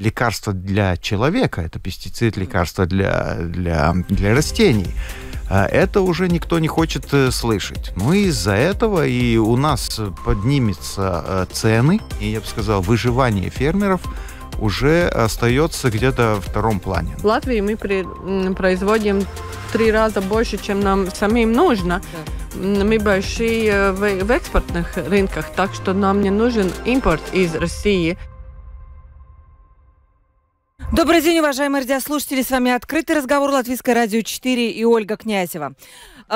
лекарство для человека, это пестицид, лекарство для, для, для растений. А, это уже никто не хочет э, слышать. Ну и из-за этого и у нас поднимется э, цены, и я бы сказал, выживание фермеров уже остается где-то во втором плане. В Латвии мы при, производим три раза больше, чем нам самим нужно. Да. Мы большие э, в, в экспортных рынках, так что нам не нужен импорт из России. Добрый день, уважаемые радиослушатели. С вами «Открытый разговор» Латвийское радио 4 и Ольга Князева.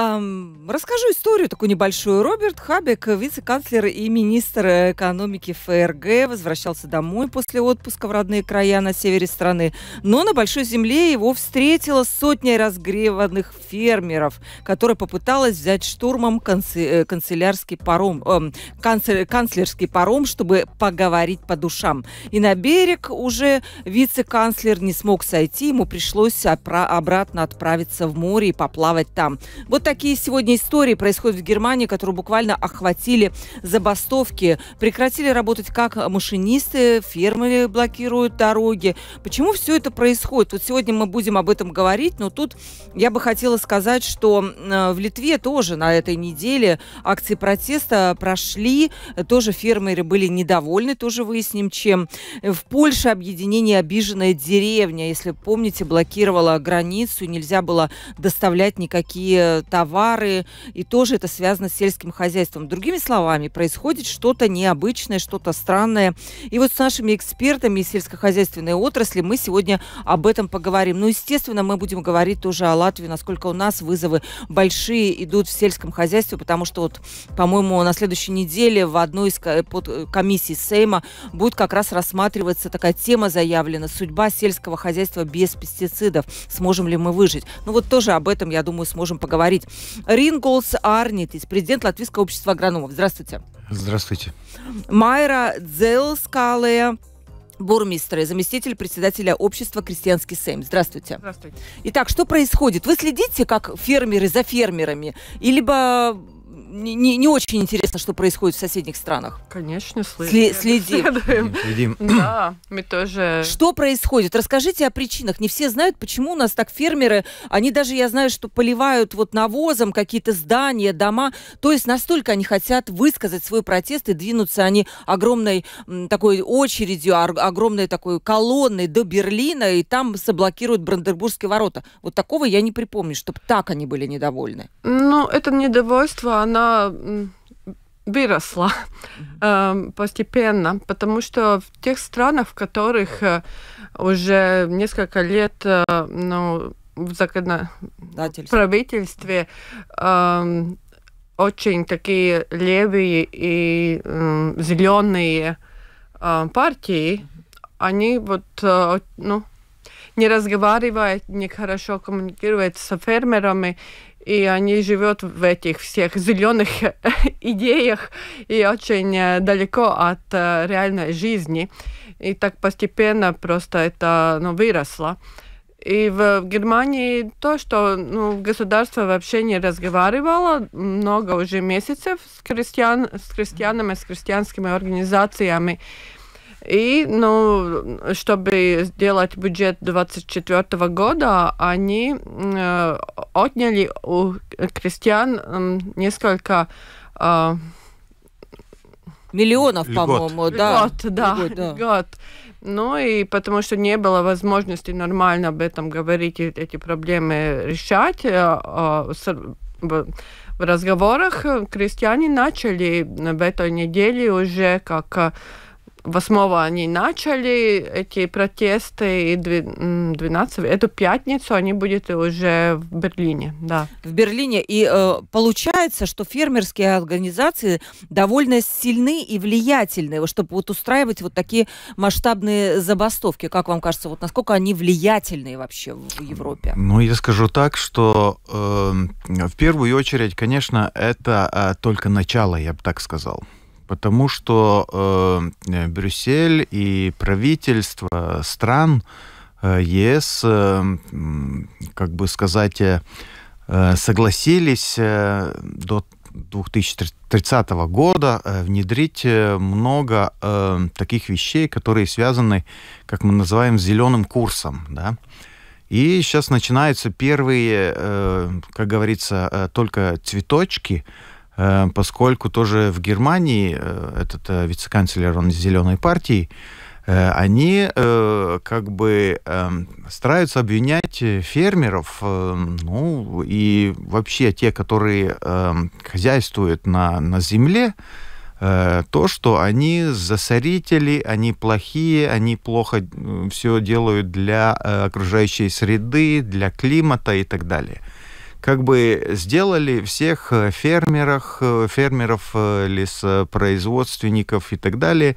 Эм, расскажу историю такую небольшую. Роберт Хабек, вице-канцлер и министр экономики ФРГ, возвращался домой после отпуска в родные края на севере страны. Но на Большой Земле его встретила сотня разгреванных фермеров, которая попыталась взять штурмом канци- э, канцелярский паром, эм, канцлер- канцлерский паром, чтобы поговорить по душам. И на берег уже вице-канцлер не смог сойти, ему пришлось опра- обратно отправиться в море и поплавать там. Вот такие сегодня истории происходят в Германии, которые буквально охватили забастовки. Прекратили работать как машинисты, фермеры блокируют дороги. Почему все это происходит? Вот сегодня мы будем об этом говорить, но тут я бы хотела сказать, что э, в Литве тоже на этой неделе акции протеста прошли. Тоже фермеры были недовольны, тоже выясним, чем. В Польше объединение «Обиженная деревня», если помните, блокировала границу, нельзя было доставлять никакие товары, и тоже это связано с сельским хозяйством. Другими словами, происходит что-то необычное, что-то странное. И вот с нашими экспертами из сельскохозяйственной отрасли мы сегодня об этом поговорим. Ну, естественно, мы будем говорить тоже о Латвии, насколько у нас вызовы большие идут в сельском хозяйстве, потому что вот, по-моему, на следующей неделе в одной из под э, комиссий Сейма будет как раз рассматриваться такая тема заявлена «Судьба сельского хозяйства без пестицидов. Сможем ли мы выжить?» Ну вот тоже об этом, я думаю, сможем поговорить поговорить. Ринголс Арнитис, президент Латвийского общества агрономов. Здравствуйте. Здравствуйте. Майра Дзелскале, бурмистра и заместитель председателя общества «Крестьянский Сейм». Здравствуйте. Здравствуйте. Итак, что происходит? Вы следите, как фермеры за фермерами? Или либо э, не, не очень интересно, что происходит в соседних странах. Конечно, следим. Сли следим. следим. следим. Да, мы тоже. Что происходит? Расскажите о причинах. Не все знают, почему у нас так фермеры, они даже, я знаю, что поливают вот навозом какие-то здания, дома. То есть настолько они хотят высказать свой протест и двинуться они огромной такой очередью, огромной такой колонной до Берлина, и там заблокируют Бранденбургские ворота. Вот такого я не припомню, чтобы так они были недовольны. Ну, это недовольство, оно она выросла э, постепенно, потому что в тех странах, в которых э, уже несколько лет э, ну, в законодательстве э, эм, очень такие левые и э, зеленые э, партии, они вот э, ну, не разговаривают, не хорошо коммуницируют с фермерами, и они живут в этих всех зеленых идеях и очень э, далеко от э, реальной жизни. И так постепенно просто это ну, выросло. И в Германии то, что ну, государство вообще не разговаривало много уже месяцев с, крестьян, с крестьянами, с крестьянскими организациями, и, ну, чтобы сделать бюджет 24 года, они э, отняли у крестьян э, несколько... Э, Миллионов, по-моему, да. Год, да. Льгот, да. Льгот. Ну и потому что не было возможности нормально об этом говорить и эти проблемы решать, э, а, в разговорах крестьяне начали в этой неделе уже как э, 8 они начали эти протесты, и 12, эту пятницу они будут уже в Берлине, да. В Берлине. И э, получается, что фермерские организации довольно сильны и влиятельны, чтобы вот устраивать вот такие масштабные забастовки. Как вам кажется, вот насколько они влиятельные вообще в Европе? Ну, я скажу так, что э, в первую очередь, конечно, это э, только начало, я бы так сказал потому что э, э, Брюссель и правительство стран э, ЕС, э, как бы сказать, э, согласились э, до 2030 года э, внедрить э, много э, таких вещей, которые связаны, как мы называем, с зеленым курсом. Да? И сейчас начинаются первые, э, как говорится, только цветочки, Эм, поскольку тоже в Германии э, этот э, вице-канцлер, он из «Зеленой партии», э, они как бы эм, стараются обвинять фермеров, ну и вообще те, которые эм, хозяйствуют на, на земле, то, что они засорители, они плохие, они плохо все делают для окружающей среды, для климата и так далее – как бы сделали всех э, э, фермеров, фермеров, э, лесопроизводственников и так далее,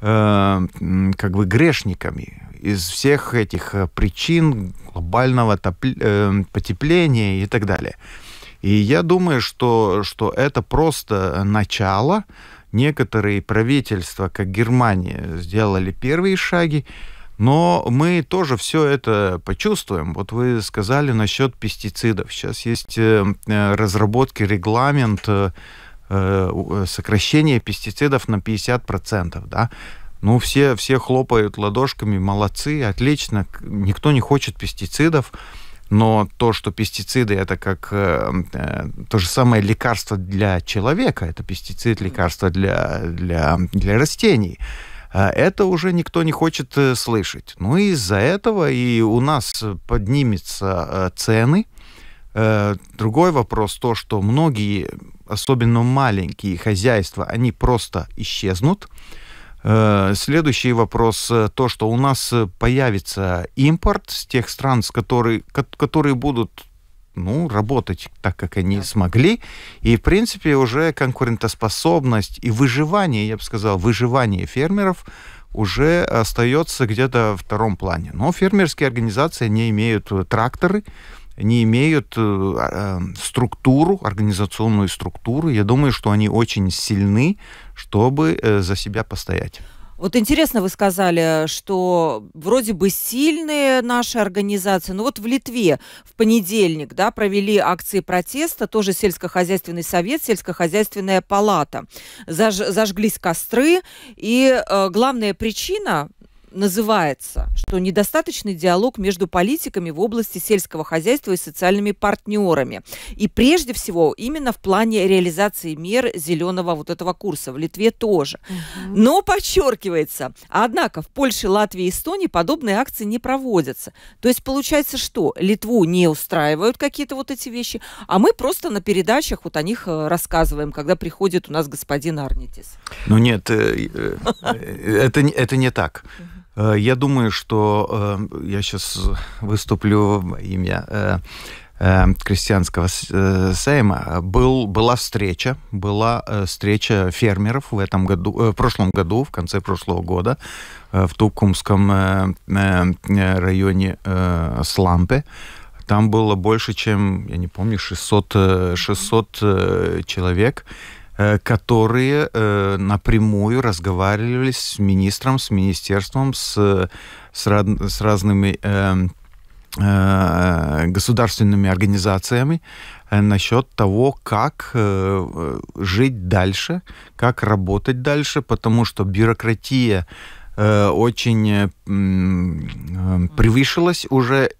как бы грешниками из всех этих причин глобального потепления и так далее. И я думаю, что, что это просто начало. Некоторые правительства, как Германия, сделали первые шаги, но мы тоже все это почувствуем. Вот вы сказали насчет пестицидов. Сейчас есть э, э, разработки, регламент э, сокращения пестицидов на 50%. Да? Ну, все, все хлопают ладошками, молодцы, отлично, никто не хочет пестицидов. Но то, что пестициды это как э, то же самое лекарство для человека, это пестицид лекарство для, для, для растений. А это уже никто не хочет э, слышать. Ну и из-за этого и у нас поднимется э, цены. Э, другой вопрос то, что многие, особенно маленькие хозяйства, они просто исчезнут. Следующий вопрос, то, что у нас появится импорт с тех стран, с которые, которые будут ну, работать так, как они да. смогли. И, в принципе, уже конкурентоспособность и выживание, я бы сказал, выживание фермеров уже остается где-то во втором плане. Но фермерские организации не имеют э, тракторы, не имеют э, а, э, структуру, организационную структуру. Я думаю, что они очень сильны, чтобы э, за себя постоять. Вот интересно вы сказали, что вроде бы сильные наши организации, но вот в Литве в понедельник да, провели акции протеста, тоже сельскохозяйственный совет, сельскохозяйственная палата. Заж, зажглись костры, и э, главная причина, называется, что недостаточный диалог между политиками в области сельского хозяйства и социальными партнерами. И прежде всего именно в плане реализации мер зеленого вот этого курса. В Литве тоже. Но подчеркивается, однако в Польше, Латвии и Эстонии подобные акции не проводятся. То есть получается, что Литву не устраивают какие-то вот эти вещи, а мы просто на передачах вот о них э, рассказываем, когда приходит у нас господин Арнитис. Ну нет, э, э, это, это не так. Э, я думаю, что э, я сейчас выступлю имя э, крестьянского сейма был, была встреча, была встреча фермеров в этом году, в прошлом году, в конце прошлого года в Тукумском районе Слампе. Там было больше, чем, я не помню, 600, 600 человек. Э, которые э, напрямую разговаривали с министром, с министерством, с, с, раз, с разными э, государственными организациями насчет того, как жить дальше, как работать дальше, потому что бюрократия очень превышилась уже.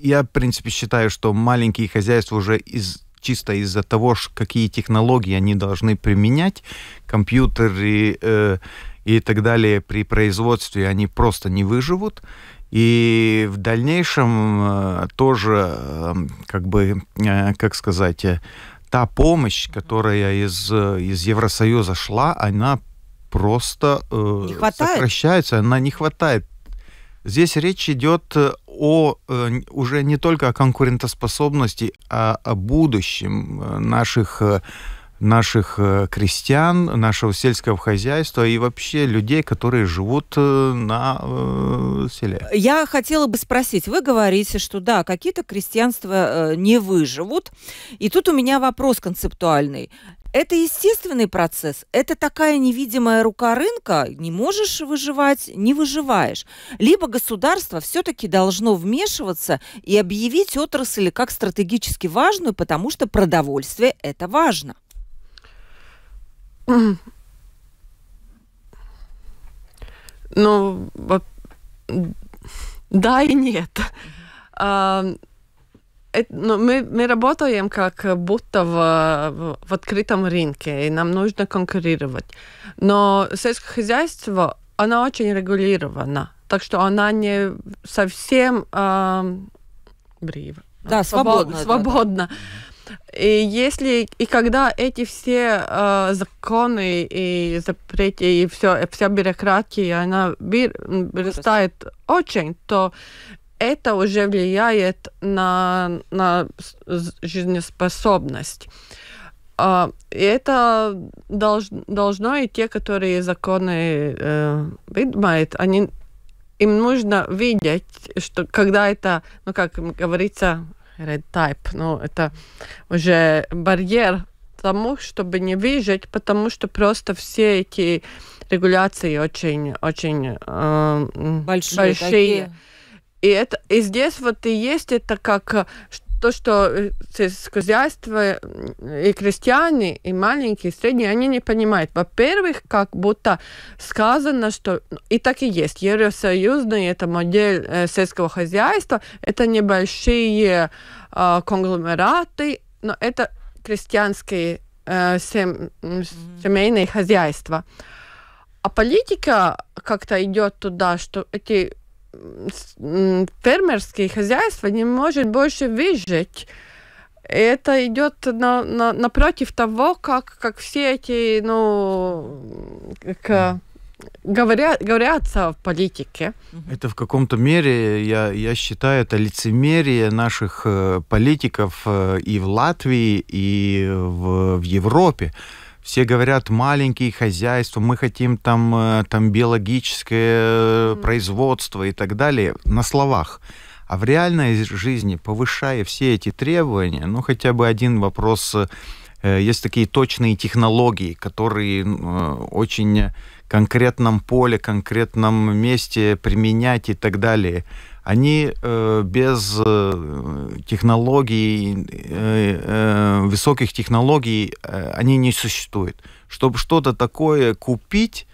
Я, в принципе, считаю, что маленькие хозяйства уже из чисто из-за того, какие технологии они должны применять, компьютеры э, и так далее при производстве, они просто не выживут. И в дальнейшем э, тоже, эм, как бы, э, как сказать, э, та помощь, которая из, из Евросоюза шла, она просто не сокращается, она не хватает. Здесь речь идет о, э, уже не только о конкурентоспособности, а о будущем э, наших э, наших крестьян, нашего сельского хозяйства и вообще людей, которые живут на э, селе. Я хотела бы спросить, вы говорите, что да, какие-то крестьянства не выживут, и тут у меня вопрос концептуальный. Это естественный процесс, это такая невидимая рука рынка, не можешь выживать, не выживаешь. Либо государство все-таки должно вмешиваться и объявить отрасли как стратегически важную, потому что продовольствие это важно. Ну, да и нет. А, это, ну, мы, мы работаем как будто в, в открытом рынке, и нам нужно конкурировать. Но сельское хозяйство, оно очень регулировано, так что она не совсем э, брива. Да, свободно. Свободно. Да, да. И если и когда эти все э, законы и запреты и все вся бюрократия она растает очень, то это уже влияет на, на жизнеспособность. Uh, и это долж, должно и те, которые законы э, принимают, они им нужно видеть, что когда это, ну как говорится, red type, ну это уже барьер тому, чтобы не выжить, потому что просто все эти регуляции очень, очень э, большие. большие. Такие. И, это, и здесь вот и есть это как э, то, что э, хозяйство э, и крестьяне, и маленькие, и средние, они не понимают. Во-первых, как будто сказано, что... Ну, и так и есть. Евросоюзный это модель сельского хозяйства, это небольшие э, конгломераты, но это крестьянские э, сем... семейные хозяйства. А политика как-то идет туда, что эти фермерские хозяйства не может больше выжить. Это идет на, на, напротив того, как, как все эти, ну, как, э, говорят, говорятся в политике. Это в каком-то мере, я, я считаю, это лицемерие наших э, политиков э, и в Латвии, и в, в Европе все говорят, маленькие хозяйства, мы хотим там, э, там биологическое mm. производство и так далее, на словах. А в реальной жизни, повышая все эти требования, ну хотя бы один вопрос, э, есть такие точные технологии, которые очень конкретном поле, конкретном месте применять и так далее они э, без э, технологий, э, э, высоких технологий, э, они не существуют. Чтобы что-то такое купить,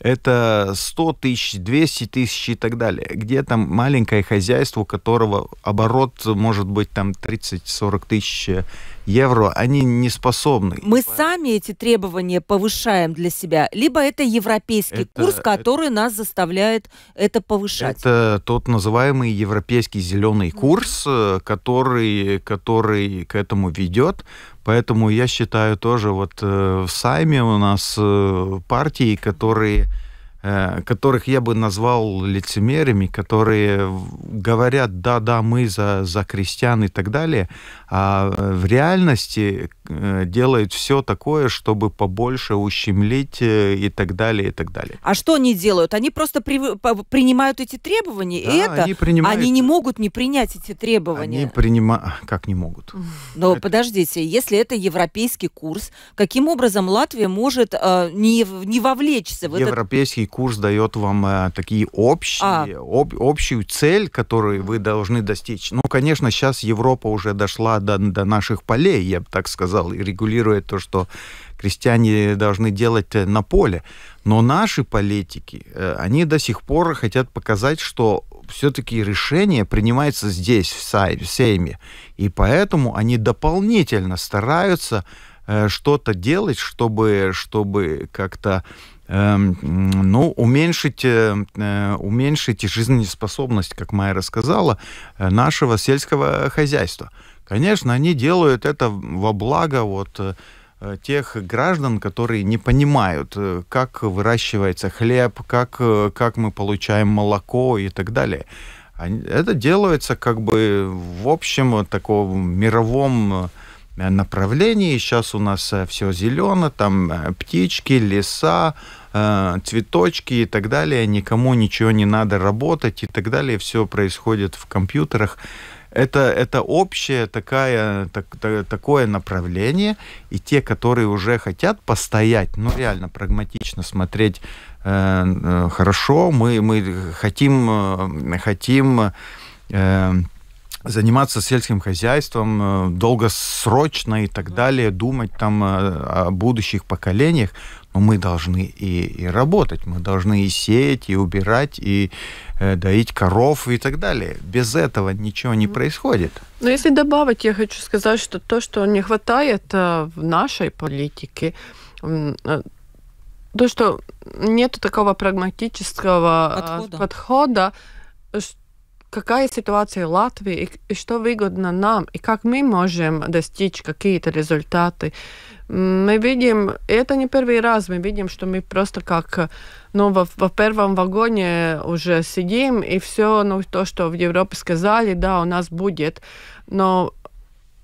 это 100 тысяч, 200 тысяч и так далее. Где там маленькое хозяйство, у которого оборот может быть там 30-40 тысяч э, евро, они не способны. Мы сами эти требования повышаем для себя, либо это европейский это, курс, э, который это, нас заставляет это повышать. Это тот называемый европейский зеленый курс, э, который, который к этому ведет. Поэтому я считаю тоже вот э, в Сайме у нас партии, которые Э, которых я бы назвал лицемерами, которые говорят, да-да, мы за, за крестьян и так далее, а в реальности Э, делает все такое, чтобы побольше ущемлить э, и так далее, и так далее. А что они делают? Они просто при, принимают эти требования, да, и это они, принимают... они не могут не принять эти требования. Они принимают... А, как не могут? Ну, Но это... подождите, если это европейский курс, каким образом Латвия может э, не, не вовлечься в этот? Европейский курс дает вам э, такие общие, а. об, общую цель, которую вы должны достичь. Ну, конечно, сейчас Европа уже дошла до, до наших полей, я бы так сказал сказал, регулирует то, что крестьяне должны делать э, на поле. Но наши политики, э, они до сих пор хотят показать, что все-таки решение принимается здесь, в Сейме. И поэтому они дополнительно стараются э, что-то делать, чтобы, чтобы как-то эм, ну, уменьшить, уменьшить жизнеспособность, как Майя рассказала, нашего сельского хозяйства. Конечно, они делают это во благо вот э, тех граждан, которые не понимают, э, как выращивается хлеб, как, э, как мы получаем молоко и так далее. Это делается как бы в общем вот таком мировом направлении. Сейчас у нас все зелено, там птички, леса, цветочки и так далее. Никому ничего не надо работать и так далее. Все происходит в компьютерах это, это общее такая, так, такое направление, и те, которые уже хотят постоять, ну реально прагматично смотреть э, э хорошо, мы, мы хотим, э, хотим э, заниматься сельским хозяйством э, долгосрочно и так далее, думать там о будущих поколениях, мы должны и, и работать, мы должны и сеять, и убирать, и э, доить коров и так далее. Без этого ничего не происходит. Но ну, если добавить, я хочу сказать, что то, что не хватает э, в нашей политике, э, то, что нет такого прагматического э, подхода, подхода какая ситуация в Латвии, и, и что выгодно нам, и как мы можем достичь какие-то результаты. Мы видим, это не первый раз, мы видим, что мы просто как ну, во, во первом вагоне уже сидим, и все ну, то, что в Европе сказали, да, у нас будет. Но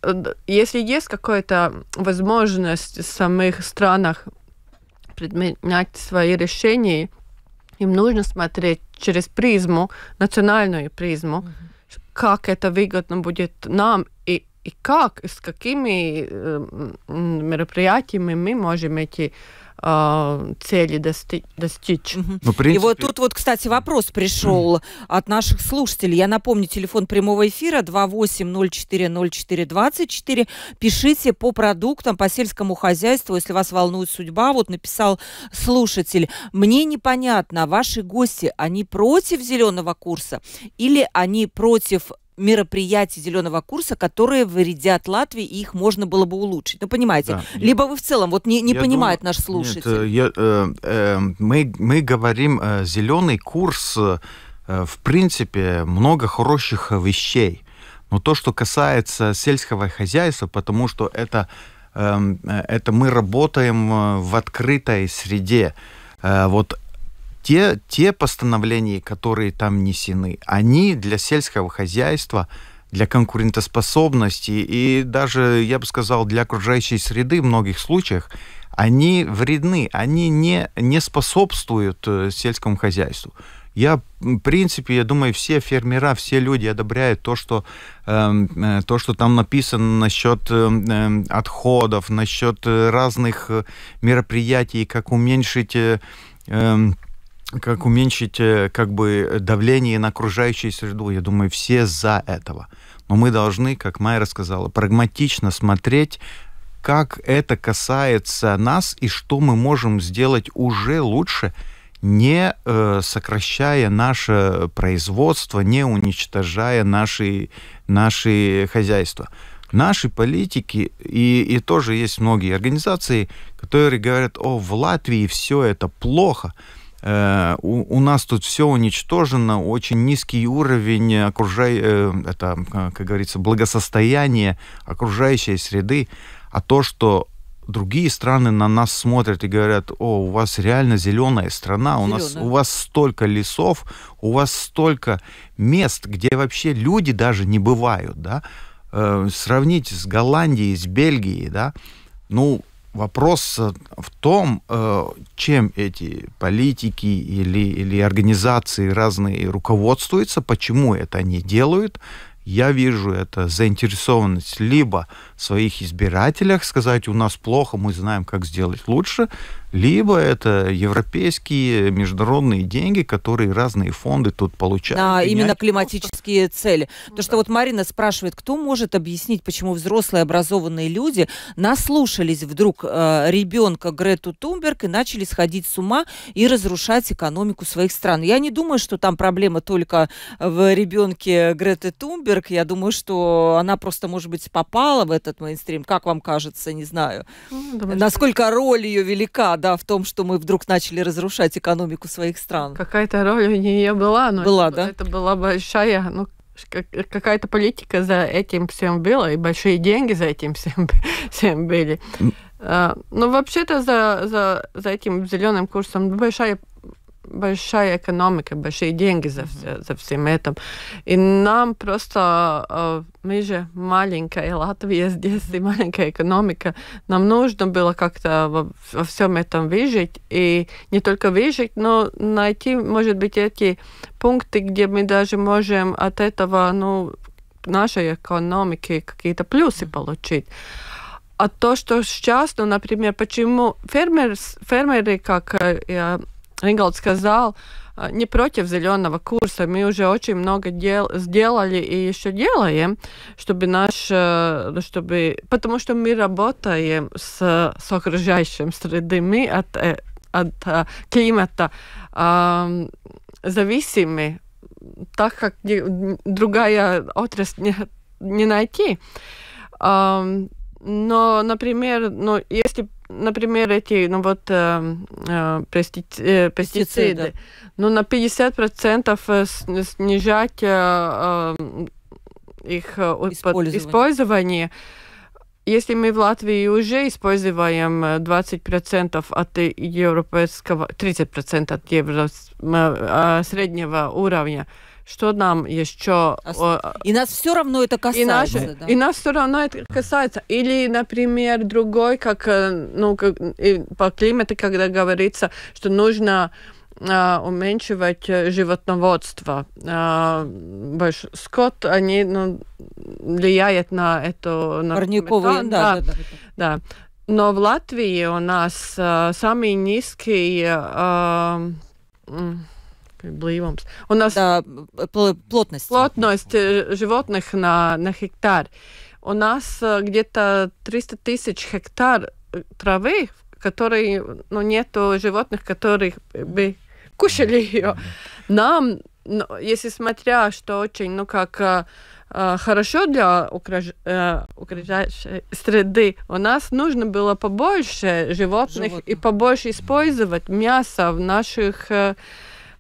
э, если есть какая-то возможность в самих странах предпринять свои решения, им нужно смотреть через призму, национальную призму, mm-hmm. как это выгодно будет нам и и как, с какими э, мероприятиями мы можем эти а, цели дости- достичь. Ну, принципе... И вот тут вот, кстати, вопрос пришел от наших слушателей. Я напомню, телефон прямого эфира 28040424. Пишите по продуктам, по сельскому хозяйству, если вас волнует судьба. Вот написал слушатель. Мне непонятно, ваши гости, они против зеленого курса или они против мероприятий зеленого курса, которые вредят Латвии, и их можно было бы улучшить. Ну, понимаете? Да, Либо я, вы в целом, вот не, не понимает наш слушатель. Нет, э, я, э, э, мы, мы говорим, э, зеленый курс, э, в принципе, много хороших вещей. Но то, что касается сельского хозяйства, потому что это, эм, э, это мы работаем э, в открытой среде. Э, вот те, те постановления, которые там несены, они для сельского хозяйства, для конкурентоспособности и даже, я бы сказал, для окружающей среды в многих случаях, они вредны, они не, не способствуют э, сельскому хозяйству. Я, в принципе, я думаю, все фермера, все люди одобряют то, что, эм, э, то, что там написано насчет э, отходов, насчет э, разных э, мероприятий, как уменьшить... Э, как уменьшить э, как бы э, давление на окружающую среду. Я думаю, все за этого. Но мы должны, как Майра сказала, прагматично смотреть, как это касается нас и что мы можем сделать уже лучше, не э, сокращая наше производство, не уничтожая наши, наши хозяйства. Наши политики, и, и тоже есть многие организации, которые говорят, о, в Латвии все это плохо – Э, у, у нас тут все уничтожено, очень низкий уровень окружай, э, это, а, как говорится, благосостояния окружающей среды, а то, что другие страны на нас смотрят и говорят, о, у вас реально зеленая страна, зеленая. у нас у вас столько лесов, у вас столько мест, где вообще люди даже не бывают, да, э, сравните с Голландией, с Бельгией, да, ну, вопрос э, в том, э, чем эти политики или, или организации разные руководствуются, почему это они делают. Я вижу это заинтересованность либо в своих избирателях, сказать, у нас плохо, мы знаем, как сделать лучше, либо это европейские международные деньги, которые разные фонды тут получают. Да, именно климатические просто... цели. То, да. что вот Марина спрашивает, кто может объяснить, почему взрослые образованные люди наслушались вдруг э, ребенка Грету Тумберг и начали сходить с ума и разрушать экономику своих стран. Я не думаю, что там проблема только в ребенке Греты Тумберг. Я думаю, что она просто, может быть, попала в этот мейнстрим. Как вам кажется, не знаю. Ну, Насколько роль ее велика да, в том, что мы вдруг начали разрушать экономику своих стран. Какая-то роль у нее была, но была, это, да? это была большая, ну, какая-то политика за этим всем была, и большие деньги за этим всем, всем были. Ну, вообще-то за, за, за этим зеленым курсом большая большая экономика, большие деньги за, mm-hmm. за всем этим. И нам просто, э, мы же маленькая Латвия здесь, и маленькая экономика, нам нужно было как-то во, во всем этом выжить, и не только выжить, но найти, может быть, эти пункты, где мы даже можем от этого, ну, нашей экономики какие-то плюсы получить. А то, что сейчас, ну, например, почему фермеры фермеры, как э, я Ингалдская зал «А, не против зеленого курса. Мы уже очень много дел сделали и еще делаем, чтобы наш, э, ну, чтобы, потому что мы работаем с, с окружающим средой, мы от, э, от э, климата э, зависимы, так как другая отрасль не, не найти. Э, но, например, ну, если например, эти, ну вот, э, э, э пестициды, пестициды, ну на 50% э, снижать э, э их использование. использование. Если мы в Латвии уже используем 20% от европейского, 30% от евро, среднего уровня, что нам еще... А и нас все равно это касается. И, наши, да? и нас все равно это касается. Или, например, другой, как, э, ну, как, по климату, когда говорится, что нужно э, уменьшивать животноводство. Э, больш... Скот, они ну, влияют на эту... На Парниковые, метан, да, да, да, да. да. Но в Латвии у нас э, самые Блīvums. Un tas пл плотность. Плотность э, животных на, на гектар. У нас э, где-то 300 тысяч гектар э, травы, которые, ну, нету животных, которые бы кушали ее. Нам, ну, если смотря, что очень, ну, как хорошо для украж... окружающей среды. У нас нужно было побольше животных Животных. и побольше использовать мясо в наших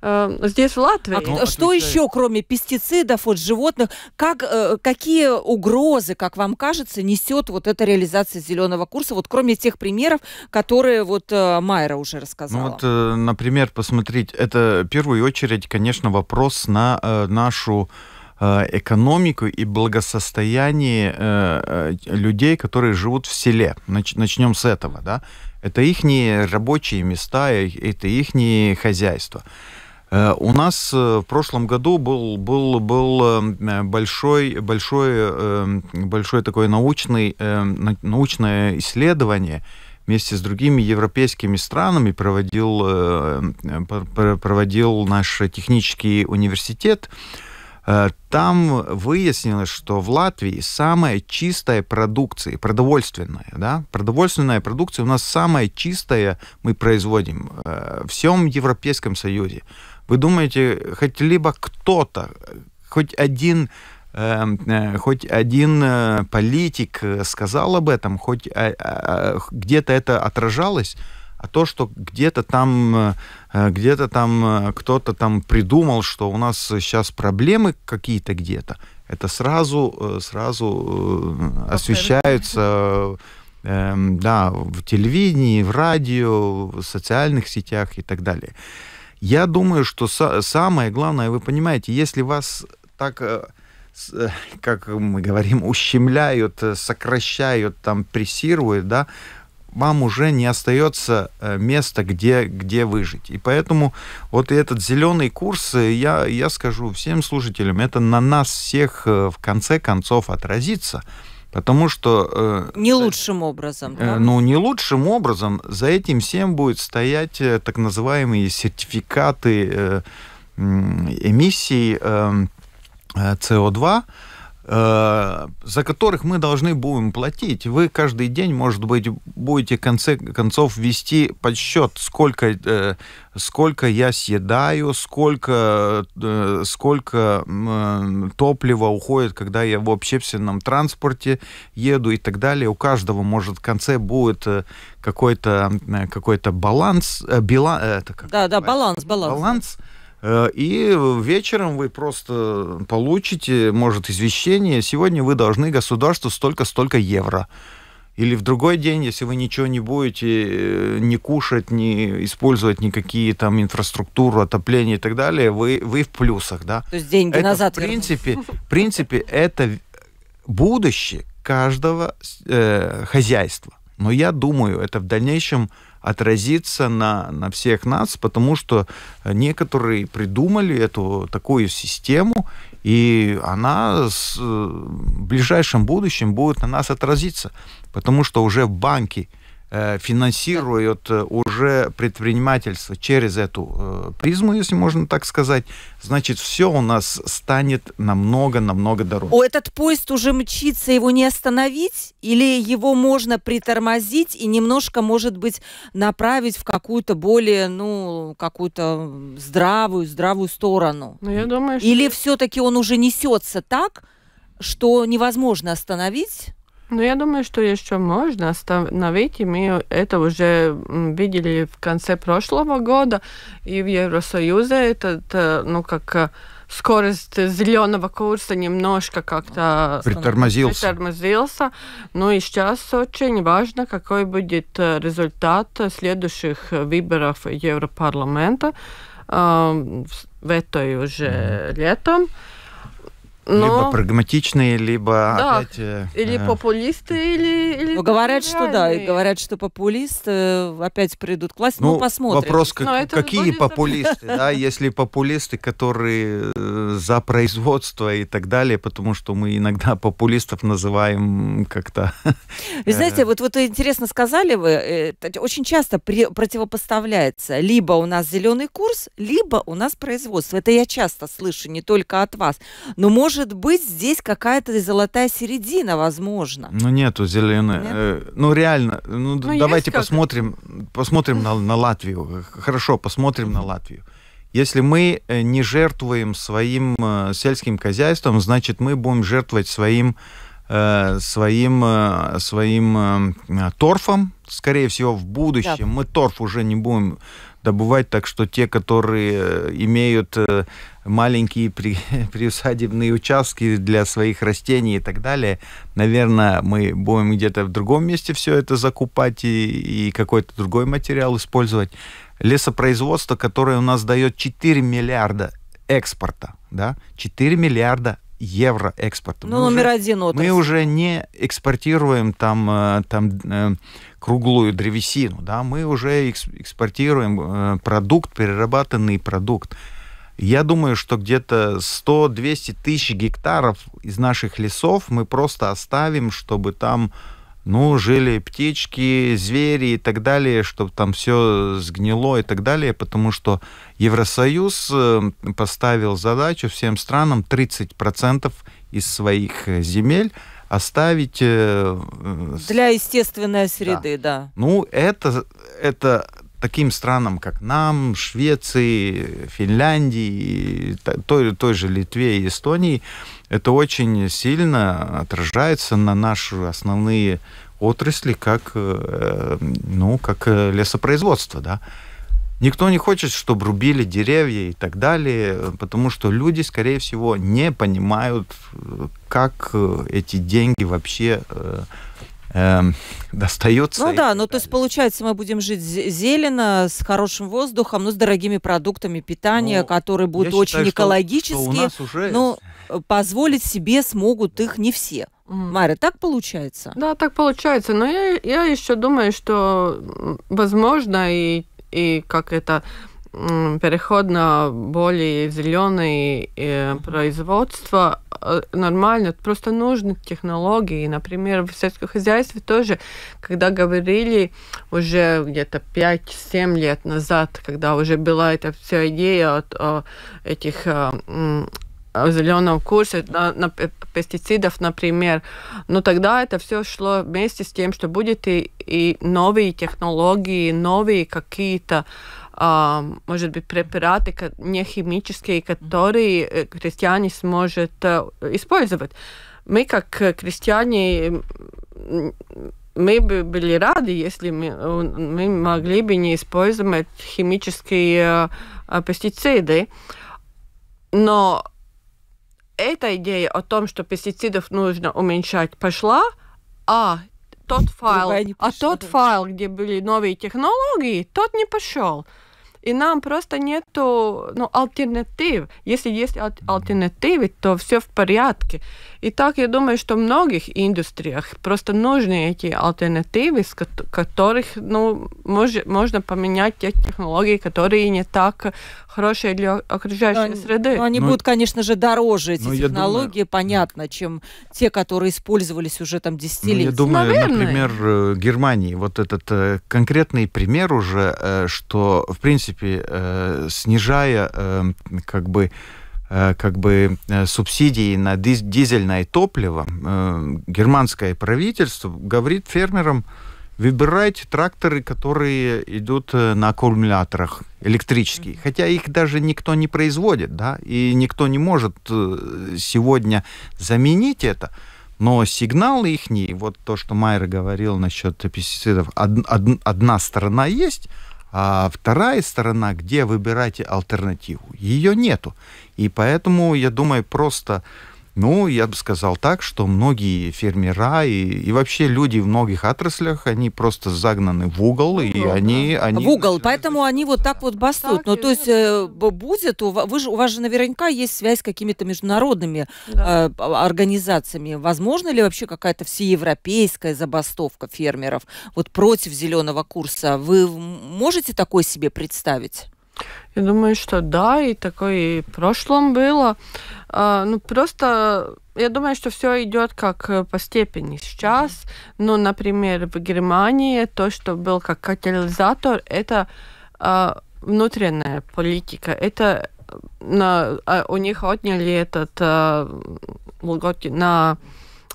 э, здесь, в Латвии. А ну, что отвечает. еще, кроме пестицидов от животных, как, э, какие угрозы, как вам кажется, несет вот эта реализация зеленого курса, вот кроме тех примеров, которые вот э, Майра уже ну рассказала? Ну, вот, э, например, посмотреть, это в первую очередь, конечно, вопрос на э, нашу э, экономику и благосостояние э, э, людей, которые живут в селе. Начнем с этого, да. Это их рабочие места, это их хозяйство. хозяйства. Э, у нас э, в прошлом году был, был, был э, большой, большой, большой такой научный, научное исследование вместе с другими европейскими странами проводил, проводил наш технический университет. Там выяснилось, что в Латвии самая чистая продукция, продовольственная, да, продовольственная продукция у нас самая чистая мы производим в всем Европейском Союзе. Вы думаете, хоть либо кто-то, хоть один эм, э, хоть один э, политик э, сказал об этом, хоть а, а, а, где-то это отражалось, а то, что где-то там, где-то там кто-то там придумал, что у нас сейчас проблемы какие-то где-то, это сразу, сразу освещаются эм, да, в телевидении, в радио, в социальных сетях и так далее. Я думаю, что самое главное, вы понимаете, если вас так э, э, как мы говорим, ущемляют, э, сокращают, там, прессируют, да, вам уже не остается места, где, где выжить. И поэтому вот этот зеленый курс, я, я скажу всем слушателям, это на нас всех в конце концов отразится. Потому что... Э, не лучшим образом. Э, да? Ну, не лучшим образом. За этим всем будут стоять э, так называемые сертификаты эмиссий эм, СО2, Э, за которых мы должны будем платить. Вы каждый день, может быть, будете в конце концов вести подсчет, сколько, э, сколько я съедаю, сколько, э, сколько топлива уходит, когда я в общественном транспорте еду и так далее. У каждого, может, в конце будет какой-то какой баланс. Била, это как да, да, баланс, баланс. Баланс Э, и вечером вы просто получите, может, извещение, сегодня вы должны государству столько-столько евро. Или в другой день, если вы ничего не будете э, не кушать, не использовать никакие там инфраструктуру, отопление и так далее, вы, вы в плюсах, да? То есть деньги это, назад в принципе, в принципе, это будущее каждого э, хозяйства. Но я думаю, это в дальнейшем отразится на, на всех нас, потому что некоторые придумали эту такую систему, и она с, э, в ближайшем будущем будет на нас отразиться, потому что уже банки Э, финансирует э, уже предпринимательство через эту э, призму, если можно так сказать, значит, все у нас станет намного-намного дороже. О, этот поезд уже мчится, его не остановить? Или его можно притормозить и немножко, может быть, направить в какую-то более, ну, какую-то здравую, здравую сторону? Ну, я думаю, что... Или все-таки он уже несется так, что невозможно остановить? Ну, я думаю, что еще можно остановить, и мы это уже видели в конце прошлого года, и в Евросоюзе это, э, ну, как э, скорость зеленого курса немножко как-то притормозился. притормозился. Ну и сейчас очень важно, какой будет э, результат следующих выборов Европарламента в этой уже летом. Mm -hmm но... Либо прагматичные, либо да. опять... Э, или э... популисты, или... или ну, говорят, что да, и говорят, что популисты э, опять придут к власти. Ну, ну посмотрим. Вопрос, как, какие популисты, да, если популисты, которые э, за производство и так далее, потому что мы иногда популистов называем как-то... Вы знаете, вот, вот интересно сказали вы, очень часто противопоставляется либо у нас зеленый курс, либо у нас производство. Это я часто слышу, не только от вас. Но может может быть, здесь какая-то золотая середина, возможно. Ну нету зеленой. Нет? Э, ну реально, ну, ну давайте посмотрим, посмотрим на, на Латвию. Хорошо, посмотрим на Латвию. Если мы э, не жертвуем своим э, сельским хозяйством, значит мы будем жертвовать своим своим, своим торфом, скорее всего, в будущем. Да. Мы торф уже не будем добывать, так что те, которые имеют маленькие при, приусадебные участки для своих растений и так далее. Наверное, мы будем где-то в другом месте все это закупать и, и какой-то другой материал использовать. Лесопроизводство, которое у нас дает 4 миллиарда экспорта, да, 4 миллиарда евро экспорта. Ну, мы номер уже, один отрасль. Мы уже не экспортируем там, э, там э, круглую древесину, да, мы уже экспортируем э, продукт, перерабатанный продукт. Я думаю, что где-то 100-200 тысяч гектаров из наших лесов мы просто оставим, чтобы там ну, жили птички, звери и так далее, чтобы там все сгнило и так далее, потому что Евросоюз э, поставил задачу всем странам 30% из своих э, земель оставить... Э, Для естественной среды, да. да. Ну, это, это таким странам, как нам, Швеции, Финляндии, той, той же Литве и Эстонии, это очень сильно отражается на наши основные отрасли, как, э, ну, как э, лесопроизводство, да. Никто не хочет, чтобы рубили деревья и так далее, потому что люди, скорее всего, не понимают, э, как эти деньги вообще Эм, достается. Ну да, ну то есть получается мы будем жить зелено, с хорошим воздухом, но с дорогими продуктами питания, ну, которые будут очень экологические, что, что уже... но ну, позволить себе смогут их не все. Майра, так получается? Да, так получается. Но я, я еще думаю, что возможно и и как это переход на более зеленые э, производства э, нормально, просто нужны технологии. Например, в сельском хозяйстве тоже, когда говорили уже где-то 5-7 лет назад, когда уже была эта вся идея от о, э, этих зеленого курса зеленом на, на пестицидов, например, но ну, тогда это все шло вместе с тем, что будет и, и новые технологии, новые какие-то а, может быть, препараты не химические, которые э, крестьяне сможет э, использовать. Мы, как крестьяне, мы бы были рады, если мы, мы могли бы не использовать химические э, пестициды. Но эта идея о том, что пестицидов нужно уменьшать, пошла, а тот файл, а тот файл, где были новые технологии, тот не пошел и нам просто нету ну, альтернатив. Если есть альтернативы, то все в порядке. И так я думаю, что в многих индустриях просто нужны эти альтернативы, с которых ну, мож, можно поменять те технологии, которые не так хорошие для окружающей но, среды. Но ну, они но, ну, будут, конечно же, дороже, эти ну, технологии, думаю, понятно, чем те, которые использовались уже там десятилетия. Ну, я думаю, Наверное. например, э, Германии, вот этот э, конкретный пример уже, э, что, в принципе, принципе, э, снижая э, как бы э, как бы э, субсидии на дизельное топливо, э, германское правительство говорит фермерам, выбирайте тракторы, которые идут на аккумуляторах электрические. Хотя их даже никто не производит, да, и никто не может сегодня заменить это. Но сигнал их, вот то, что Майер говорил насчет пестицидов, одна сторона есть, а вторая сторона, где выбирать альтернативу, ее нету. И поэтому, я думаю, просто ну, я бы сказал так, что многие фермера и, и вообще люди в многих отраслях, они просто загнаны в угол, угол и да. они, они... В угол, поэтому они вот так вот бастуют. Ну, так, ну, то есть э, будет, у вас, же, у вас же наверняка есть связь с какими-то международными да. э, а, организациями. Возможно ли вообще какая-то всеевропейская забастовка фермеров вот против зеленого курса? Вы можете такое себе представить? Я думаю, что да, и такое и в прошлом было. А, ну, просто я думаю, что все идет как э, по степени сейчас. Mm-hmm. Ну, например, в Германии то, что был как катализатор, это а, внутренняя политика. Это э, на, а, у них отняли этот а, на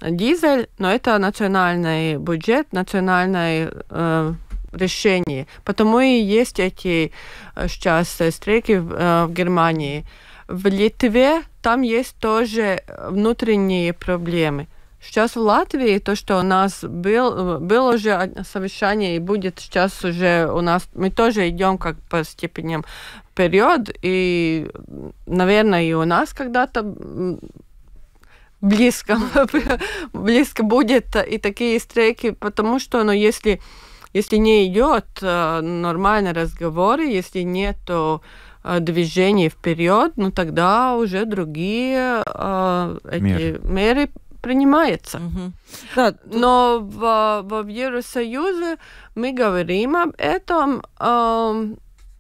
дизель, но это национальный бюджет, национальный э, решений. Потому и есть эти э, сейчас э, стрейки э, в Германии. В Литве там есть тоже внутренние проблемы. Сейчас в Латвии то, что у нас был, было уже совещание и будет сейчас уже у нас, мы тоже идем как по степеням период, и, наверное, и у нас когда-то близко, близко будет и такие стрейки, потому что, ну, если если не идет э, нормальный разговор, если нет э, движения вперед, ну тогда уже другие э, эти меры. меры принимаются. Угу. Да. Но в, в Евросоюзе мы говорим об этом. Э,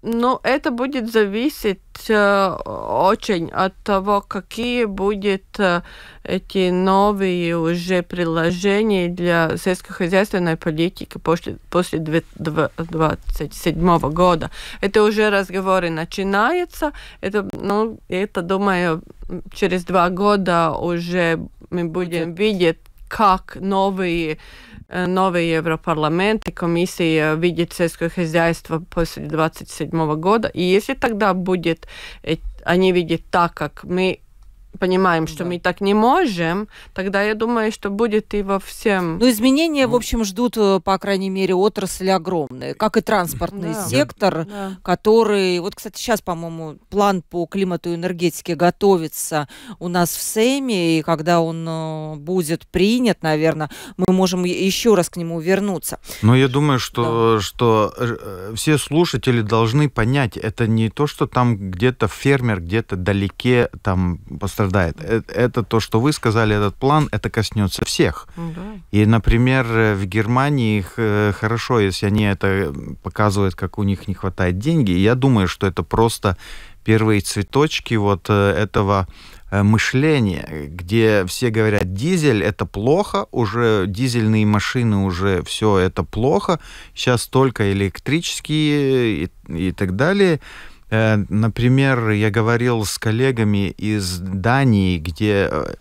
ну, это будет зависеть э, очень от того, какие будут э, эти новые уже приложения для сельскохозяйственной политики после, после 2027 года. Это уже разговоры начинаются. Это, ну, это, думаю, через два года уже мы будем будет. видеть, как новые Э, новый Европарламент и комиссия э, видит сельское хозяйство после 27 года. И если тогда будет, э, они видят так, как мы понимаем, что да. мы так не можем, тогда я думаю, что будет и во всем. Ну, изменения, в ну. общем, ждут, э, по крайней мере, отрасли огромные, как и транспортный да. сектор, да. который... Вот, кстати, сейчас, по-моему, план по климату и энергетике готовится у нас в СЭМе, и когда он э, будет принят, наверное, мы можем еще раз к нему вернуться. Но я думаю, что, да. Э, что все слушатели должны понять, это не то, что там где-то фермер, где-то далеке, там, по страдает. Э, это, то, что вы сказали, этот план, это коснется всех. Ну и, например, э, в Германии э, хорошо, если они это показывают, как у них не хватает денег. Я думаю, что это просто первые цветочки вот этого мышления, где все говорят, дизель это плохо, уже дизельные машины уже все это плохо, сейчас только электрические и, и так далее. Э, например, я говорил с коллегами из Дании, где э,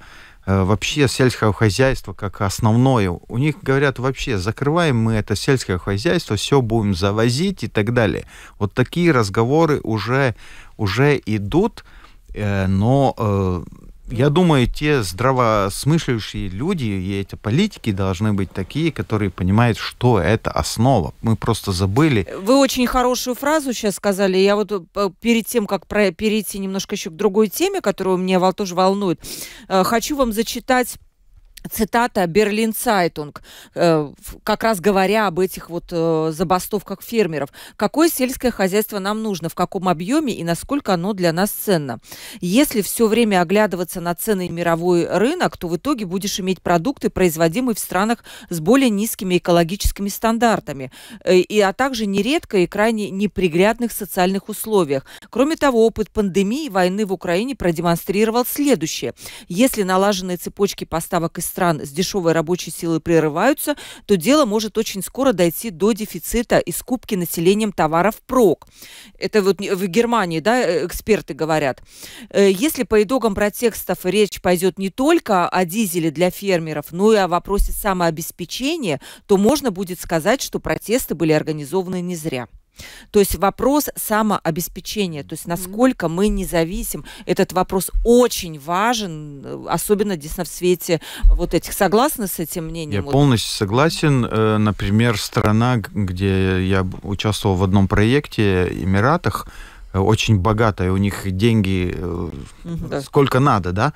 э, вообще сельское хозяйство как основное. У них говорят вообще, закрываем мы это сельское хозяйство, все будем завозить и так далее. Вот такие разговоры уже, уже идут, но я думаю, те здравосмыслящие люди и эти политики должны быть такие, которые понимают, что это основа. Мы просто забыли. Вы очень хорошую фразу сейчас сказали. Я вот э, перед тем, как про... перейти немножко еще к другой теме, которую меня тоже волнует, э, хочу вам зачитать цитата Берлин Сайтунг, э, как раз говоря об этих вот э, забастовках фермеров. Какое сельское хозяйство нам нужно, в каком объеме и насколько оно для нас ценно? Если все время оглядываться на цены мировой рынок, то в итоге будешь иметь продукты, производимые в странах с более низкими экологическими стандартами, э, и, а также нередко и крайне неприглядных социальных условиях. Кроме того, опыт пандемии и войны в Украине продемонстрировал следующее. Если налаженные цепочки поставок из стран с дешевой рабочей силой прерываются, то дело может очень скоро дойти до дефицита и скупки населением товаров прок. Это вот в Германии, да, э, эксперты говорят. Э, если по итогам протестов речь пойдет не только о дизеле для фермеров, но и о вопросе самообеспечения, то можно будет сказать, что протесты были организованы не зря. То есть вопрос самообеспечения, то есть насколько мы независим, этот вопрос очень важен, э, особенно в свете вот этих. Согласны с этим мнением? Я полностью согласен. Э, например, страна, где я участвовал в одном проекте, Эмиратах, э, очень богатая, у них деньги да. сколько надо, да?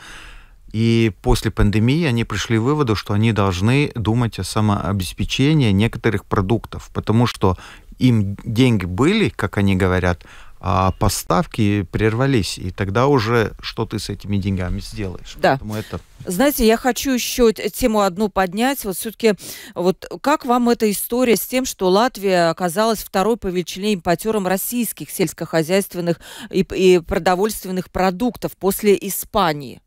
И после пандемии они пришли к выводу, что они должны думать о самообеспечении некоторых продуктов, потому что им деньги были, как они говорят, а поставки прервались, и тогда уже что ты с этими деньгами сделаешь? Да. Поэтому это... Знаете, я хочу еще тему одну поднять. Вот все-таки, вот как вам эта история с тем, что Латвия оказалась второй по величине импортером российских сельскохозяйственных и, и продовольственных продуктов после Испании?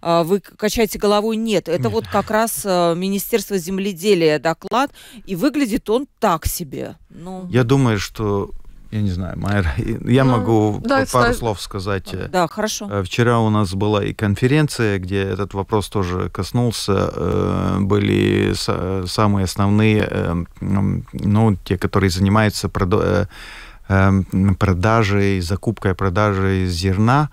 А, вы качаете головой, нет. Это вот как раз э, Министерство земледелия доклад, и выглядит он так себе. Ну... Я думаю, что я не знаю, Майер, я ну, могу да, пару слов, слов сказать. Э. Да, хорошо. Э, вчера у нас была и конференция, где этот вопрос тоже коснулся. Были самые основные, ну, те, которые занимаются продажей, закупкой, продажей зерна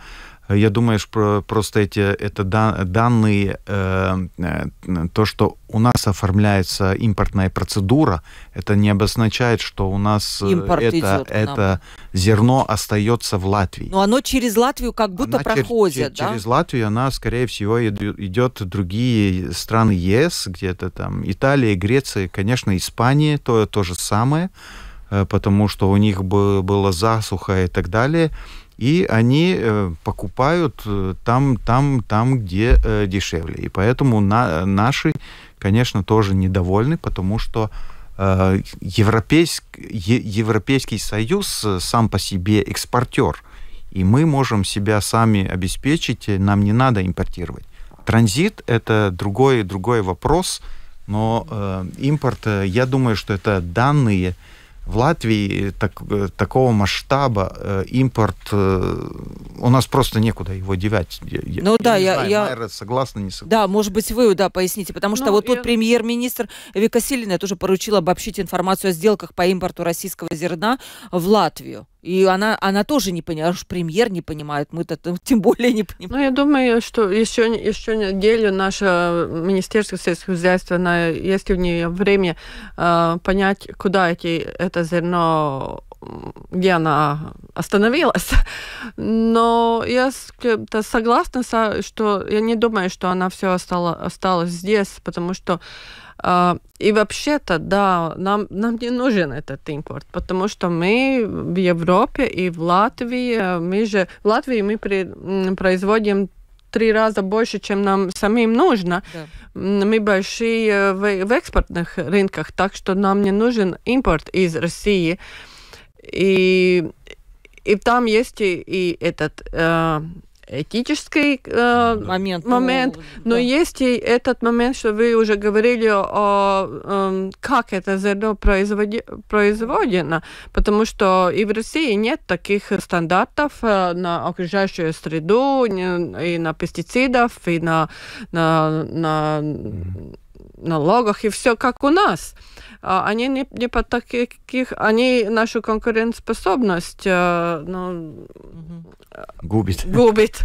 я думаю, что просто эти это данные, э, э, то, что у нас оформляется импортная процедура, это не обозначает, что у нас э, Импорт это, это зерно остается в Латвии. Но ну, оно через Латвию как будто она проходит, чер- да? Через Латвию она, скорее всего, идет в другие страны ЕС, где-то там Италия, Греция, конечно, Испания, то, то же самое, потому что у них было засуха и так далее и они э, покупают э, там, там, там, где э, дешевле. И поэтому на, наши, конечно, тоже недовольны, потому что Европейск, Европейский Союз сам по себе экспортер, и мы можем себя сами обеспечить, нам не надо импортировать. Транзит – это другой, другой вопрос, но э, импорт, я думаю, что это данные, в Латвии э, так, э, такого масштаба э, импорт у нас просто некуда его девать. Я, ну я да, я, знаю, я... Майра согласна, не согласна. Да, может быть, вы да, поясните, потому что ну, вот я... тут премьер-министр Вика Силина тоже поручила обобщить информацию о сделках по импорту российского зерна в Латвию. И она, она тоже не понимает, уж премьер не понимает, мы-то тем более не понимаем. Ну, я думаю, что еще, еще неделю наше Министерство сельского хозяйства, на, есть у нее время э, понять, куда эти, это зерно где она остановилась. Но я согласна, что я не думаю, что она все осталось здесь, потому что а, и вообще-то, да, нам, нам не нужен этот импорт, потому что мы в Европе и в Латвии, мы же, в Латвии мы при, производим три раза больше, чем нам самим нужно. Да. Мы большие э, в, в экспортных рынках, так что нам не нужен импорт из России. И, и там есть и, и этот... Э, этический э, момент, момент ну, но да. есть и этот момент, что вы уже говорили о э, как это зерно производи, производено, потому что и в России нет таких стандартов э, на окружающую среду, и на пестицидов, и на, на, на налогах и все как у нас. А, они не, не под таких, они нашу конкурентоспособность э, ну, губит. губит.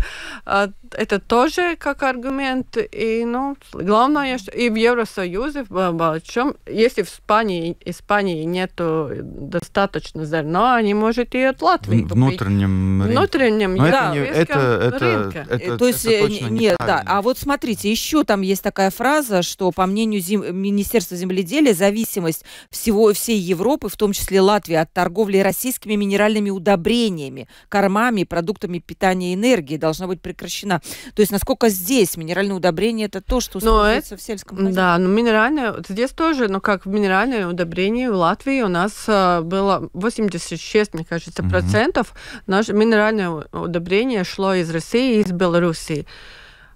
А, это тоже как аргумент. И, ну, главное, что и в Евросоюзе, в большом, если в Испании, Испании нету достаточно зерна, они может и от Латвии в, Внутреннем рынке. Внутреннем, Но да, это, не, это, это, рынке. Это, это, То есть, это э, точно нет, да. А вот смотрите, еще там есть такая фраза, что, по мнению мнению зем... Министерства земледелия, зависимость всего, всей Европы, в том числе Латвии, от торговли российскими минеральными удобрениями, кормами, продуктами питания и энергии должна быть прекращена. То есть насколько здесь минеральные удобрения это то, что используется в сельском хозяйстве? Да, но ну, минеральное, здесь тоже, но как минеральное удобрение в Латвии у нас э, было 86, мне кажется, процентов. Mm-hmm. Наше минеральное удобрение шло из России и из Белоруссии.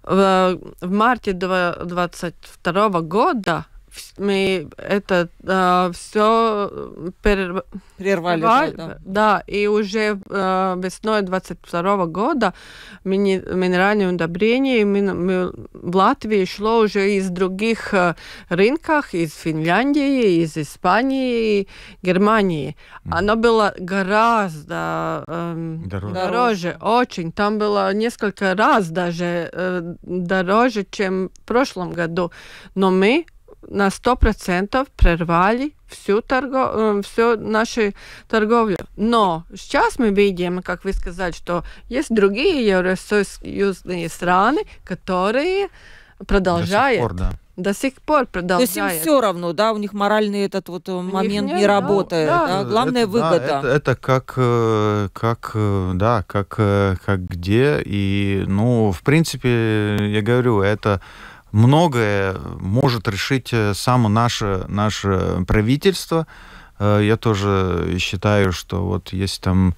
Э, в марте 2022 года мы это а, э, все перер... прервали. да. да. И уже э, весной 22 года мини... минеральные удобрения мин... ми... в Латвии шло уже из других э, рынках, из Финляндии, из Испании, Германии. Mm. Оно было гораздо э, дороже. дороже, очень. Там было несколько раз даже э, дороже, чем в прошлом году. Но мы на 100% прервали всю, торго... Э, всю нашу торговлю. Но сейчас мы видим, как вы сказали, что есть другие евросоюзные страны, которые продолжают. До сих пор, да. До сих пор продолжает. То есть им все равно, да, у них моральный этот вот э, момент нет, не работает. Да, да. Главная это, выгода. Да, это, это как, э, как, да, как, как где. И, ну, в принципе, я говорю, это многое может решить э, само наше, наше правительство. Э, я тоже считаю, что вот есть там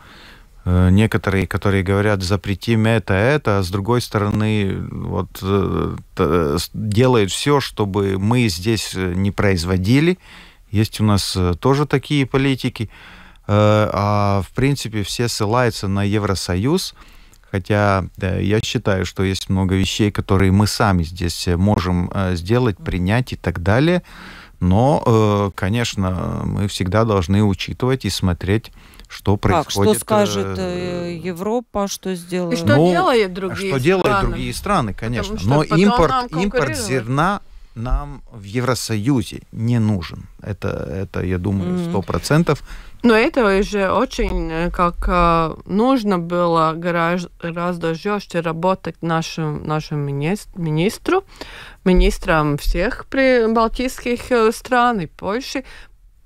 э, некоторые, которые говорят, запретим это, это, а с другой стороны, вот делают все, чтобы мы здесь не производили. Есть у нас тоже такие политики. А в принципе все ссылаются на Евросоюз. Хотя я считаю, что есть много вещей, которые мы сами здесь э, можем э, сделать, принять и так далее. Но, э, конечно, мы всегда должны учитывать и смотреть что происходит. Как, что скажет э, Европа, что сделает? И что ну, делают другие что страны? Что делают другие страны, конечно. Но импорт, импорт зерна нам в Евросоюзе не нужен. Это, это я думаю, сто процентов. Но этого уже очень э, как э, нужно было гораздо жестче работать нашим, нашим министру, министрам всех прибалтийских э, стран и Польши,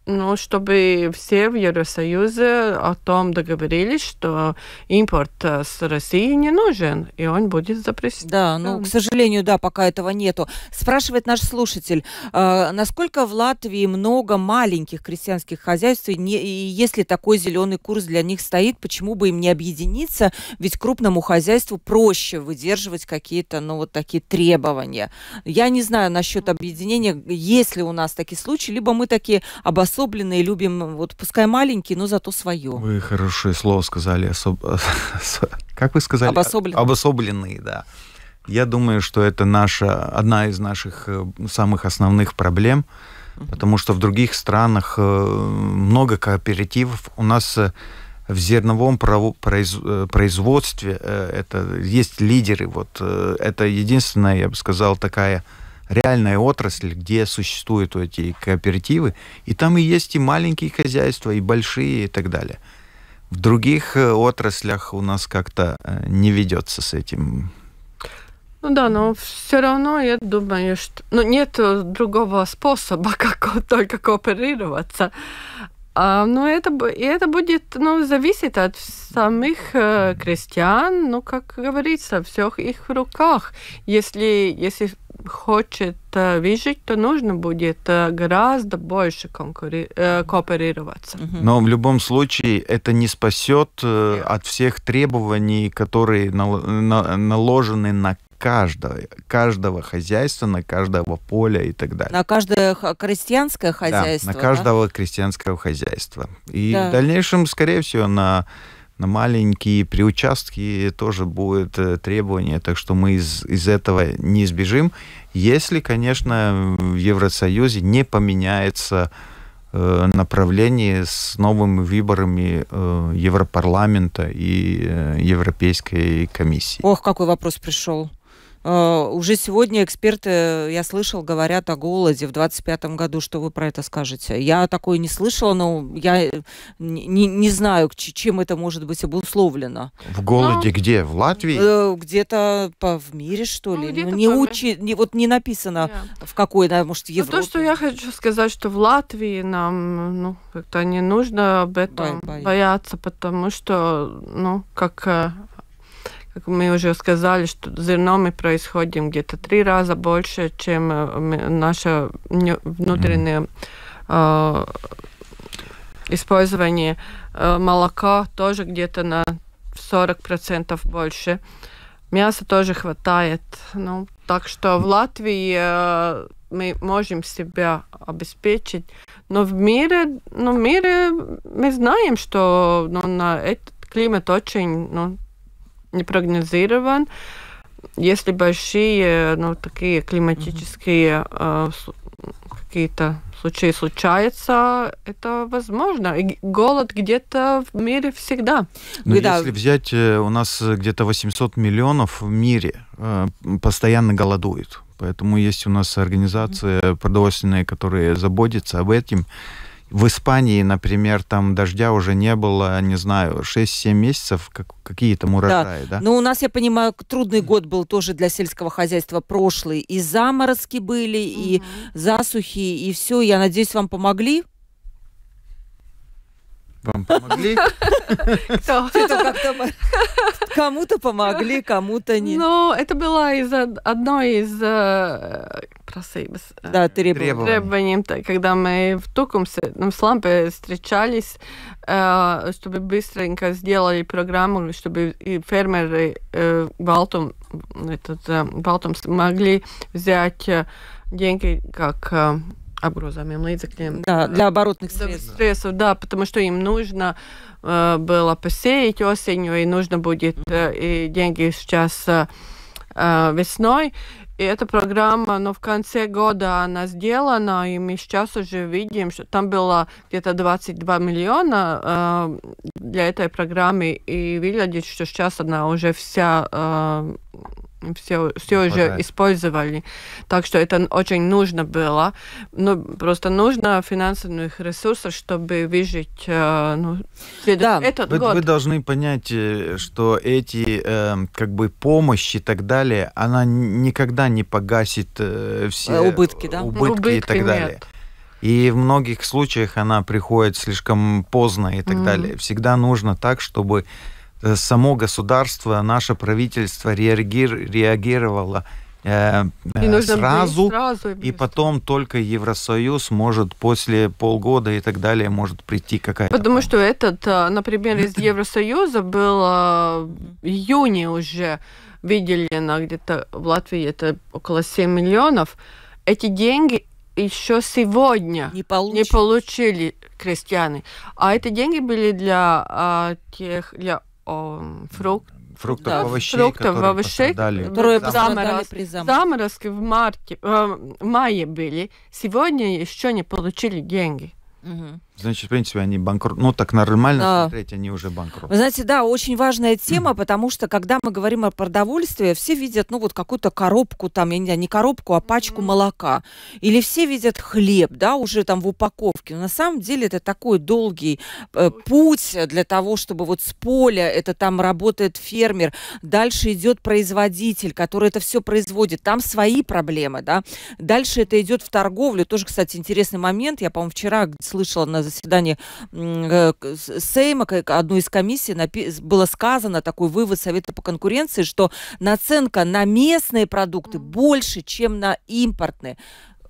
ну, чтобы все в Евросоюзе о том договорились, что импорт э, с России не нужен, и он будет запрещен. Да, ну, к сожалению, да, пока этого нету. Спрашивает наш слушатель, э, насколько в Латвии много маленьких крестьянских хозяйств, и, не, и если такой зеленый курс для них стоит, почему бы им не объединиться? Ведь крупному хозяйству проще выдерживать какие-то, ну, вот такие требования. Я не знаю насчет объединения, есть ли у нас такие случаи, либо мы такие обоснованные обособленные, любим, вот пускай маленькие, но зато свое. Вы хорошее слово сказали. Особ... Как вы сказали? Обособленные. Обособленные, да. Я думаю, что это наша, одна из наших э, самых основных проблем, потому что в других странах э, много кооперативов. У нас э, в зерновом производстве это есть лидеры. Вот это единственная, я бы сказал, такая реальная отрасль, где существуют эти кооперативы, и там и есть и маленькие хозяйства, и большие, и так далее. В других э, отраслях у нас как-то э, не ведется с этим. Ну да, но все равно я думаю, что ну, нет э, другого способа, как только кооперироваться. А, ну это, это будет ну, зависеть от самих э, крестьян, ну, как говорится, все их в руках. Если, если хочет э, выжить, то нужно будет э, гораздо больше конкури... кооперироваться. Но в любом случае это не спасет от всех требований, которые наложены на каждого, каждого хозяйства, на каждого поля и так далее. На каждое крестьянское хозяйство. Да, на каждого да? крестьянского хозяйства. И да. в дальнейшем, скорее всего, на на маленькие приучастки тоже будет э, требование, так что мы из, из этого не избежим, если, конечно, в Евросоюзе не поменяется э, направление с новыми выборами э, Европарламента и э, Европейской комиссии. Ох, какой вопрос пришел. Э, уже сегодня эксперты, э, я слышал, говорят о голоде в 2025 году. Что вы про это скажете? Я такое не слышала, но я э, не, не знаю, чем это может быть обусловлено. В голоде но... Ну, где? В Латвии? Где-то по, в мире, что ну, ли? Ну, не, учи, не, вот не написано, yeah. в какой, да, может, Европе. Ну, но то, что я хочу сказать, что в Латвии нам ну, как-то не нужно об этом Бай -бай. бояться, потому что, ну, как как мы уже сказали, что зерно мы происходим где-то три раза больше, чем э, наше внутреннее mm э, использование молока, тоже где-то на 40% больше. Мяса тоже хватает. Ну, так что в Латвии э, мы можем себя обеспечить. Но в мире, ну, в мире мы знаем, что ну, на этот климат очень ну, непрогнозирован. Если большие, ну, такие климатические mm-hmm. э, какие-то случаи случаются, это возможно. И голод где-то в мире всегда. Но ну, Когда... если взять, э, у нас где-то 800 миллионов в мире э, постоянно голодует. Поэтому есть у нас организации продовольственные, которые заботятся об этом. В Испании, например, там дождя уже не было, не знаю, 6-7 месяцев, как, какие там урожаи, да. да? Ну, Но у нас, я понимаю, трудный год был тоже для сельского хозяйства прошлый. И заморозки были, угу. и засухи, и все. Я надеюсь, вам помогли вам помогли. Кому-то помогли, кому-то нет. Ну, это было из одной из prasības. Э, э, да, требованием. Требованием, когда мы в Тукумсе, ну, в Слампе встречались, э, чтобы быстренько сделали программу, чтобы и фермеры Балтум, этот, Балтом, могли взять деньги как apgrozāmiem līdzekļiem. Э, да для оборотных средств. средств. Да, потому что им нужно э, было посеять осенью, и нужно будет э, и деньги сейчас э, э весной. И эта программа, но ну, в конце года она сделана, и мы сейчас уже видим, что там было где-то 22 миллиона э, для этой программы, и выглядит, что сейчас она уже вся э, все, все уже Ага. использовали. Так что это очень нужно было. Ну, просто нужно финансовых ресурсов, чтобы выжить э, ну, Да, этот вы, год. Вы должны понять, э, что эти э, как бы помощи и так далее, она никогда не погасит э, все э, убытки, да? убытки, убытки и так нет. далее. И в многих случаях она приходит слишком поздно и так mm. далее. Всегда нужно так, чтобы Э, само государство, наше правительство реагировало э, и э, сразу, сразу и потом только Евросоюз может после полгода и так далее может прийти какая-то. Потому помощь. что этот, э, например, из Евросоюза был июне уже выделено где-то в Латвии это около 7 миллионов. Эти деньги еще сегодня не, получили. не получили крестьяне. А эти деньги были для а, тех, для фрукт, фруктов, да, овощей, фруктов, овощей, пострадали. которые заморозки, при заморозке. заморозки в марте, э, в мае были. Сегодня еще не получили деньги. Угу. Значит, в принципе, они банкрот. Ну, так нормально а... смотреть, они уже банкрот. Вы знаете, да, очень важная тема, потому что, когда мы говорим о продовольствии, все видят, ну, вот какую-то коробку там, я не знаю, не коробку, а пачку молока. Или все видят хлеб, да, уже там в упаковке. Но на самом деле это такой долгий э, путь для того, чтобы вот с поля, это там работает фермер, дальше идет производитель, который это все производит, там свои проблемы, да. Дальше это идет в торговлю. Тоже, кстати, интересный момент. Я, по-моему, вчера слышала на заседании э, Сейма, одной из комиссий, было сказано такой вывод Совета по конкуренции, что наценка на местные продукты больше, чем на импортные.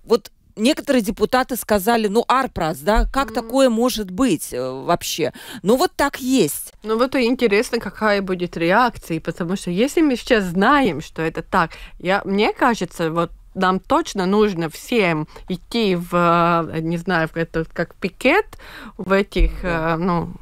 Вот некоторые депутаты сказали, ну, Арпрос, да, как mm-hmm. такое может быть э, вообще? Ну, вот так есть. Ну, вот и интересно, какая будет реакция, потому что если мы сейчас знаем, что это так, я, мне кажется, вот нам точно нужно всем идти в, э, не знаю, в этот, как пикет, в этих, да. Э, ну,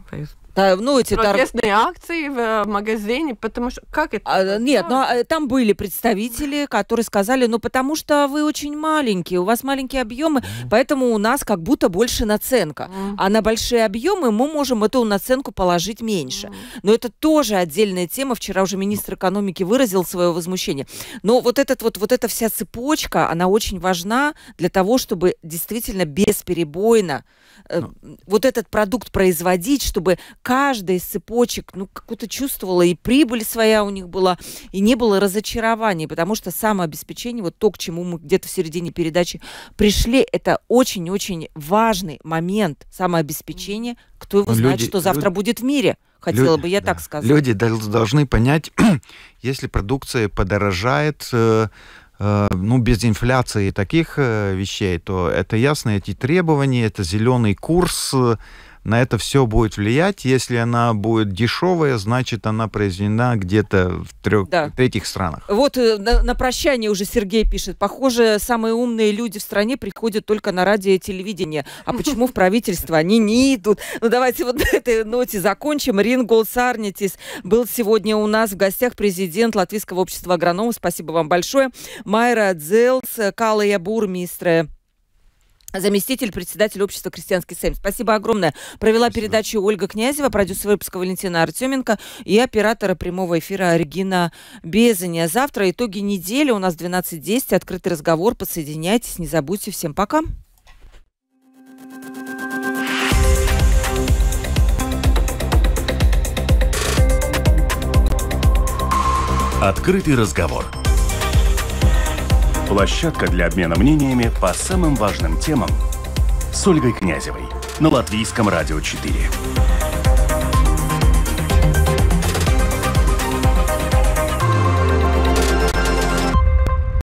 Та, ну, эти Протестные тор... акции э, в магазине, потому что... Как это? А, э, нет, ну, а, там были представители, которые сказали, ну, потому что вы очень маленькие, у вас маленькие объемы, mm. поэтому у нас как будто больше наценка. Mm. А на большие объемы мы можем эту наценку положить меньше. Mm. Но это тоже отдельная тема. Вчера уже министр экономики выразил свое возмущение. Но вот, этот, вот, вот эта вся цепочка, она очень важна для того, чтобы действительно бесперебойно Э, ну. вот этот продукт производить, чтобы каждый из цепочек ну, какую-то чувствовала, и прибыль своя у них была, и не было разочарований, потому что самообеспечение, вот то, к чему мы где-то в середине передачи пришли, это очень-очень важный момент самообеспечения. Кто его люди, знает, что завтра люди, будет в мире? Хотела люди, бы я да. так сказать. Люди должны понять, если продукция подорожает э, Э, ну, без инфляции и таких э, вещей, то это ясно, эти требования, это зеленый курс, на это все будет влиять. Если она будет дешевая, значит, она произведена где-то в трех, да. третьих странах. Вот э, на, на прощание уже Сергей пишет. Похоже, самые умные люди в стране приходят только на радио и телевидение. А почему в правительство они не идут? Ну, давайте вот на этой ноте закончим. Ринголд Сарнитис был сегодня у нас в гостях президент Латвийского общества агрономов. Спасибо вам большое. Майра Дзелс, Калая Бурмистре заместитель председателя общества «Крестьянский Сэм». Спасибо огромное. Провела Спасибо. передачу Ольга Князева, продюсер выпуска Валентина Артеменко и оператора прямого эфира Регина Безаня. Завтра итоги недели. У нас 12.10. Открытый разговор. Подсоединяйтесь. Не забудьте. Всем пока. Открытый разговор. Площадка для обмена мнениями по самым важным темам с Ольгой Князевой на Латвийском радио 4.